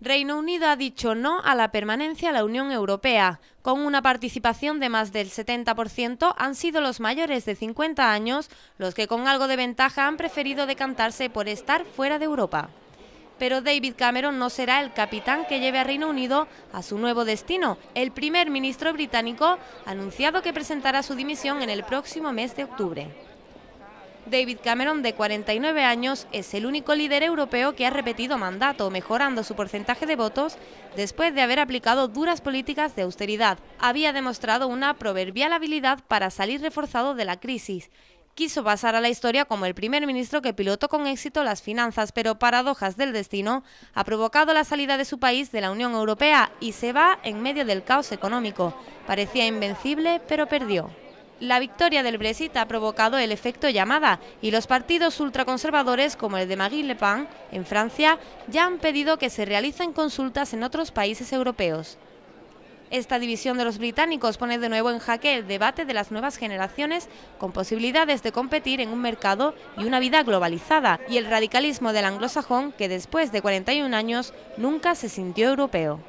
Reino Unido ha dicho no a la permanencia a la Unión Europea. Con una participación de más del 70%, han sido los mayores de 50 años los que con algo de ventaja han preferido decantarse por estar fuera de Europa. Pero David Cameron no será el capitán que lleve a Reino Unido a su nuevo destino. El primer ministro británico ha anunciado que presentará su dimisión en el próximo mes de octubre. David Cameron, de 49 años, es el único líder europeo que ha repetido mandato, mejorando su porcentaje de votos después de haber aplicado duras políticas de austeridad. Había demostrado una proverbial habilidad para salir reforzado de la crisis. Quiso pasar a la historia como el primer ministro que pilotó con éxito las finanzas, pero paradojas del destino, ha provocado la salida de su país de la Unión Europea y se va en medio del caos económico. Parecía invencible, pero perdió. La victoria del Brexit ha provocado el efecto llamada y los partidos ultraconservadores como el de Marine Le Pen en Francia ya han pedido que se realicen consultas en otros países europeos. Esta división de los británicos pone de nuevo en jaque el debate de las nuevas generaciones con posibilidades de competir en un mercado y una vida globalizada y el radicalismo del anglosajón que después de 41 años nunca se sintió europeo.